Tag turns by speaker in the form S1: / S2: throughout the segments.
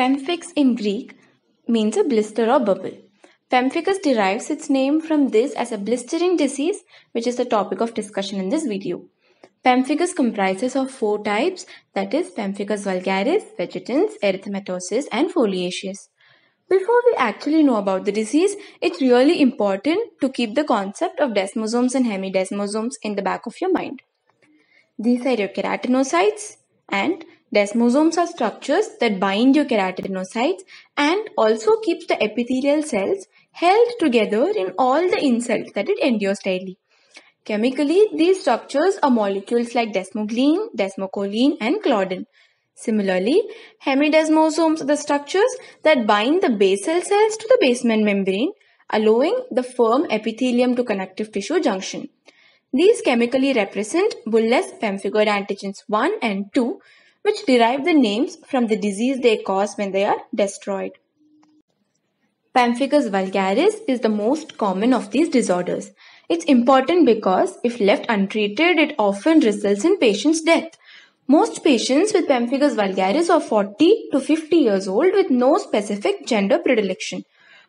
S1: Pemphix in Greek means a blister or bubble. Pemphigus derives its name from this as a blistering disease, which is the topic of discussion in this video. Pemphigus comprises of four types, that is Pemphigus vulgaris, vegetans, erythematosus and foliaceous. Before we actually know about the disease, it's really important to keep the concept of desmosomes and hemidesmosomes in the back of your mind. These are your keratinocytes and Desmosomes are structures that bind your keratinocytes and also keeps the epithelial cells held together in all the insults that it endures daily. Chemically, these structures are molecules like desmoglein, desmocholine and claudin. Similarly, hemidesmosomes are the structures that bind the basal cells to the basement membrane, allowing the firm epithelium to connective tissue junction. These chemically represent bullous pemphigoid antigens 1 and 2 which derive the names from the disease they cause when they are destroyed. Pemphigus vulgaris is the most common of these disorders. It's important because if left untreated, it often results in patient's death. Most patients with pemphigus vulgaris are 40 to 50 years old with no specific gender predilection.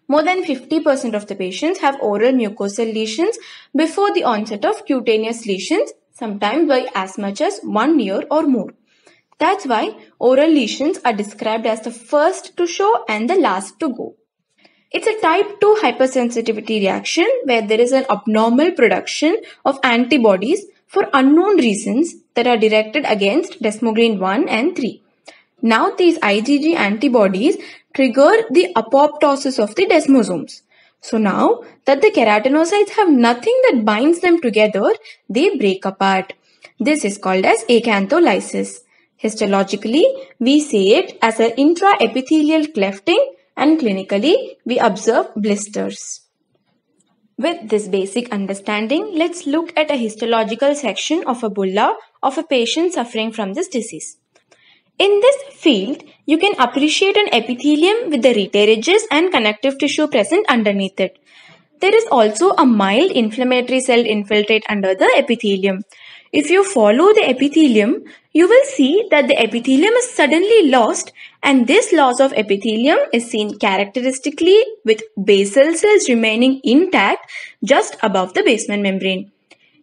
S1: More than 50% of the patients have oral mucosal lesions before the onset of cutaneous lesions, sometimes by as much as one year or more. That's why oral lesions are described as the first to show and the last to go. It's a type 2 hypersensitivity reaction where there is an abnormal production of antibodies for unknown reasons that are directed against desmoglein 1 and 3. Now these IgG antibodies trigger the apoptosis of the desmosomes. So now that the keratinocytes have nothing that binds them together, they break apart. This is called as acantholysis. Histologically, we see it as an intraepithelial clefting and clinically, we observe blisters. With this basic understanding, let's look at a histological section of a bulla of a patient suffering from this disease. In this field, you can appreciate an epithelium with the reticular and connective tissue present underneath it. There is also a mild inflammatory cell infiltrate under the epithelium. If you follow the epithelium, you will see that the epithelium is suddenly lost and this loss of epithelium is seen characteristically with basal cells remaining intact just above the basement membrane.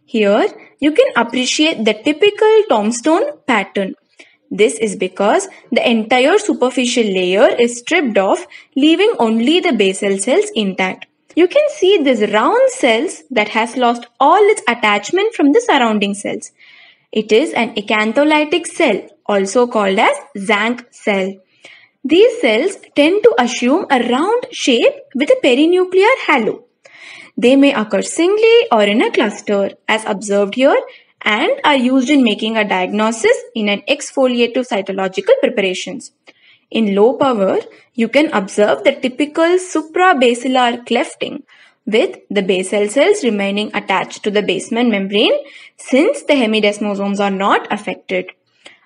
S1: Here, you can appreciate the typical tombstone pattern. This is because the entire superficial layer is stripped off, leaving only the basal cells intact. You can see this round cells that has lost all its attachment from the surrounding cells. It is an acantholytic cell also called as Zank cell. These cells tend to assume a round shape with a perinuclear halo. They may occur singly or in a cluster as observed here and are used in making a diagnosis in an exfoliative cytological preparations. In low power, you can observe the typical suprabasilar clefting with the basal cells remaining attached to the basement membrane since the hemidesmosomes are not affected.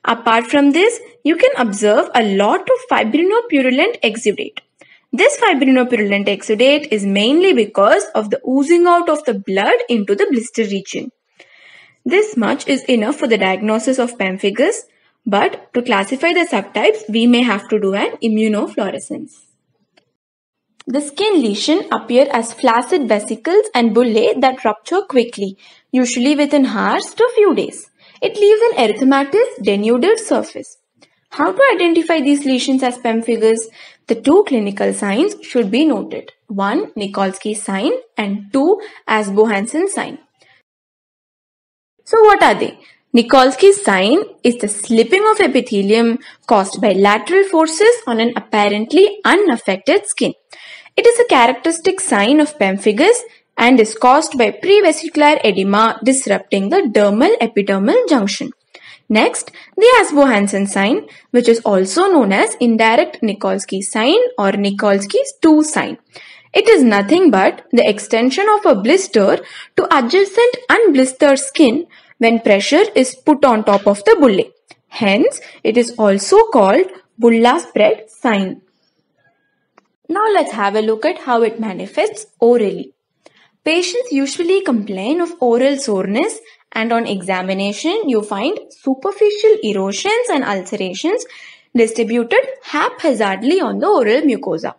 S1: Apart from this, you can observe a lot of fibrinopurulent exudate. This fibrinopurulent exudate is mainly because of the oozing out of the blood into the blister region. This much is enough for the diagnosis of pemphigus but to classify the subtypes, we may have to do an immunofluorescence. The skin lesion appear as flaccid vesicles and bullae that rupture quickly, usually within hours to few days. It leaves an erythematous, denuded surface. How to identify these lesions as pemphigus? The two clinical signs should be noted. One, Nikolsky sign and two, as Bohansen sign. So what are they? Nikolsky's sign is the slipping of epithelium caused by lateral forces on an apparently unaffected skin. It is a characteristic sign of pemphigus and is caused by prevesicular edema disrupting the dermal epidermal junction. Next, the Asbo-Hansen sign, which is also known as indirect Nikolsky sign or Nikolsky's 2 sign. It is nothing but the extension of a blister to adjacent unblistered skin when pressure is put on top of the bulle. Hence, it is also called bulla spread sign. Now let's have a look at how it manifests orally. Patients usually complain of oral soreness and on examination you find superficial erosions and ulcerations distributed haphazardly on the oral mucosa.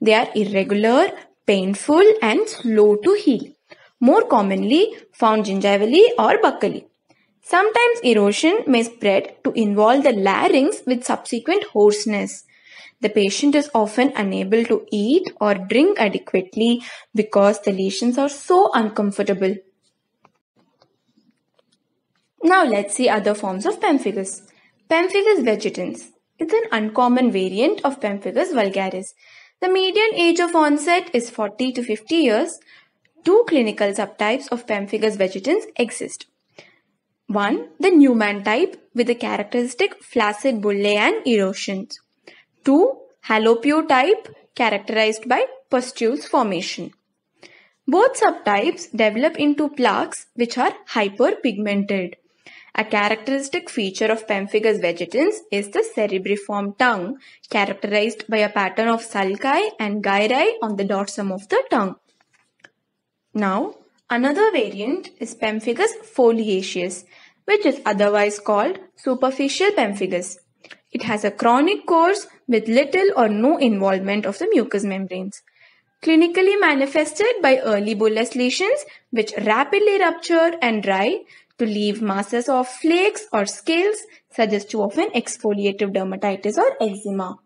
S1: They are irregular, painful and slow to heal more commonly found gingivally or buccally. Sometimes erosion may spread to involve the larynx with subsequent hoarseness. The patient is often unable to eat or drink adequately because the lesions are so uncomfortable. Now let's see other forms of pemphigus. Pemphigus vegetans. is an uncommon variant of pemphigus vulgaris. The median age of onset is 40 to 50 years. Two clinical subtypes of pemphigus vegetans exist. One, the Newman type with the characteristic flaccid bullae and erosions. Two, Halopio type characterized by pustules formation. Both subtypes develop into plaques which are hyperpigmented. A characteristic feature of pemphigus vegetans is the cerebriform tongue, characterized by a pattern of sulci and gyri on the dorsum of the tongue. Now, another variant is Pemphigus foliaceus, which is otherwise called superficial pemphigus. It has a chronic course with little or no involvement of the mucous membranes. Clinically manifested by early bullous lesions which rapidly rupture and dry to leave masses of flakes or scales suggestive of an exfoliative dermatitis or eczema.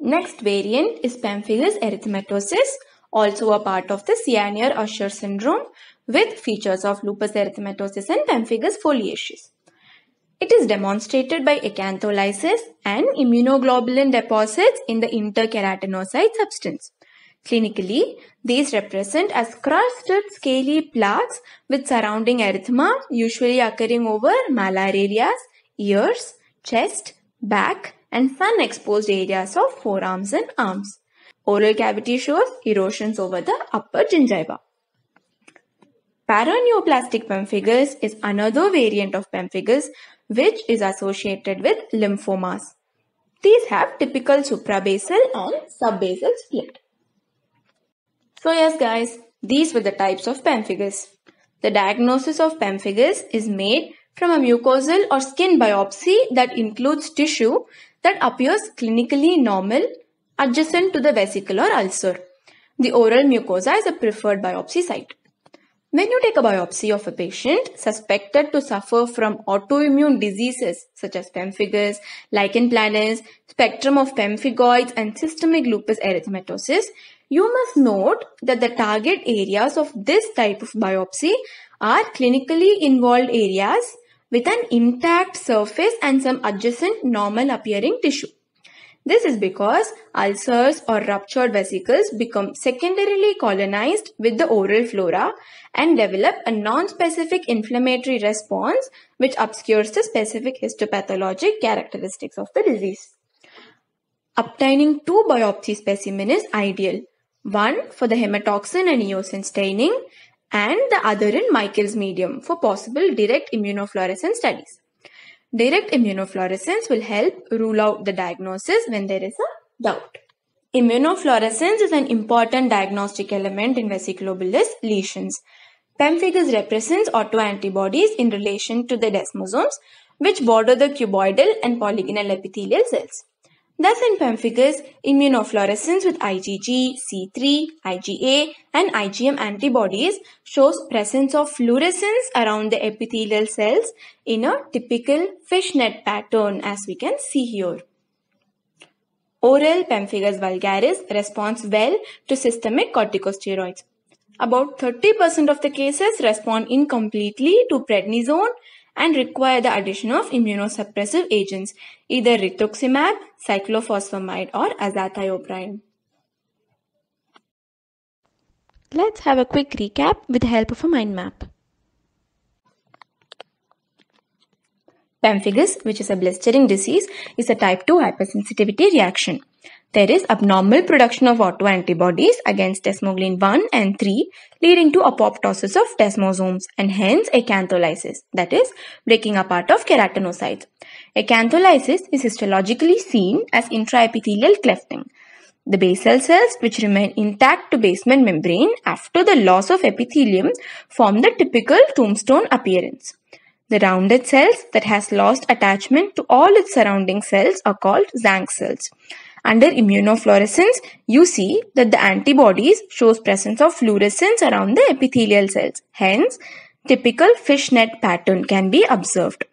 S1: Next variant is Pemphigus erythematosus also a part of the Cyanier-Usher syndrome with features of lupus erythematosus and pemphigus foliaceus. It is demonstrated by acantholysis and immunoglobulin deposits in the interkeratinocyte substance. Clinically, these represent as crusted scaly plaques with surrounding erythema usually occurring over malar areas, ears, chest, back and sun exposed areas of forearms and arms. Oral cavity shows erosions over the upper gingiva. Paraneoplastic pemphigus is another variant of pemphigus which is associated with lymphomas. These have typical suprabasal and subbasal split. So yes guys, these were the types of pemphigus. The diagnosis of pemphigus is made from a mucosal or skin biopsy that includes tissue that appears clinically normal adjacent to the vesicle or ulcer. The oral mucosa is a preferred biopsy site. When you take a biopsy of a patient suspected to suffer from autoimmune diseases such as pemphigus, lichen planus, spectrum of pemphigoids and systemic lupus erythematosus, you must note that the target areas of this type of biopsy are clinically involved areas with an intact surface and some adjacent normal appearing tissue. This is because ulcers or ruptured vesicles become secondarily colonized with the oral flora and develop a non-specific inflammatory response which obscures the specific histopathologic characteristics of the disease. Obtaining two biopsy specimens is ideal, one for the hematoxin and eosin staining and the other in Michael's medium for possible direct immunofluorescence studies. Direct immunofluorescence will help rule out the diagnosis when there is a doubt. Immunofluorescence is an important diagnostic element in vesiculobilis lesions. Pemphigus represents autoantibodies in relation to the desmosomes, which border the cuboidal and polygonal epithelial cells. Thus, in pemphigus, immunofluorescence with IgG, C3, IgA and IgM antibodies shows presence of fluorescence around the epithelial cells in a typical fishnet pattern as we can see here. Oral pemphigus vulgaris responds well to systemic corticosteroids. About 30% of the cases respond incompletely to prednisone and require the addition of immunosuppressive agents, either rituximab, cyclophosphamide or azathioprine. Let's have a quick recap with the help of a mind map. Pemphigus, which is a blistering disease, is a type 2 hypersensitivity reaction. There is abnormal production of autoantibodies against desmoglein 1 and 3 leading to apoptosis of desmosomes and hence acantholysis that is breaking apart of keratinocytes. Acantholysis is histologically seen as intraepithelial clefting. The basal cells which remain intact to basement membrane after the loss of epithelium form the typical tombstone appearance. The rounded cells that has lost attachment to all its surrounding cells are called Zank cells. Under immunofluorescence, you see that the antibodies shows presence of fluorescence around the epithelial cells. Hence, typical fishnet pattern can be observed.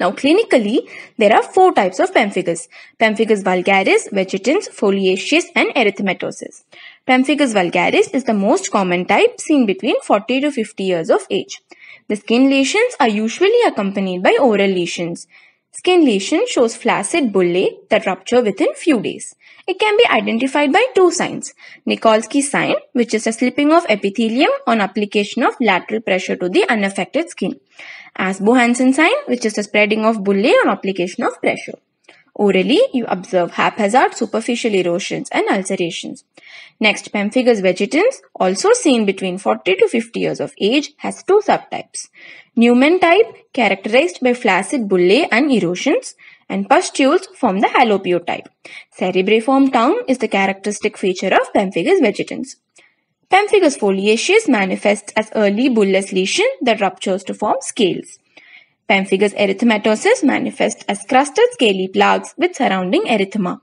S1: Now clinically, there are four types of pemphigus. Pemphigus vulgaris, vegetans, foliaceous and erythematosus. Pemphigus vulgaris is the most common type seen between 40 to 50 years of age. The skin lesions are usually accompanied by oral lesions. Skin lesion shows flaccid bullae that rupture within few days. It can be identified by two signs. Nikolsky sign, which is a slipping of epithelium on application of lateral pressure to the unaffected skin. As Bohansen sign, which is the spreading of bullae on application of pressure. Orally, you observe haphazard superficial erosions and ulcerations. Next, Pemphigus vegetans, also seen between 40 to 50 years of age, has two subtypes. Newman type characterized by flaccid bullae and erosions and pustules form the type. Cerebriform tongue is the characteristic feature of pemphigus vegetans. Pemphigus foliaceus manifests as early bullous lesion that ruptures to form scales. Pemphigus erythematosus manifests as crusted scaly plaques with surrounding erythema.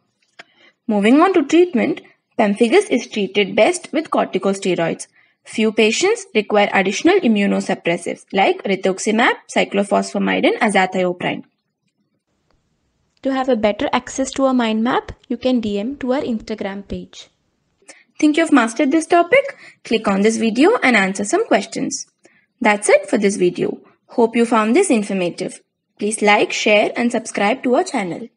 S1: Moving on to treatment, pemphigus is treated best with corticosteroids. Few patients require additional immunosuppressives like rituximab, cyclophosphamide, and azathioprine. To have a better access to our mind map, you can DM to our Instagram page. Think you've mastered this topic? Click on this video and answer some questions. That's it for this video. Hope you found this informative. Please like, share and subscribe to our channel.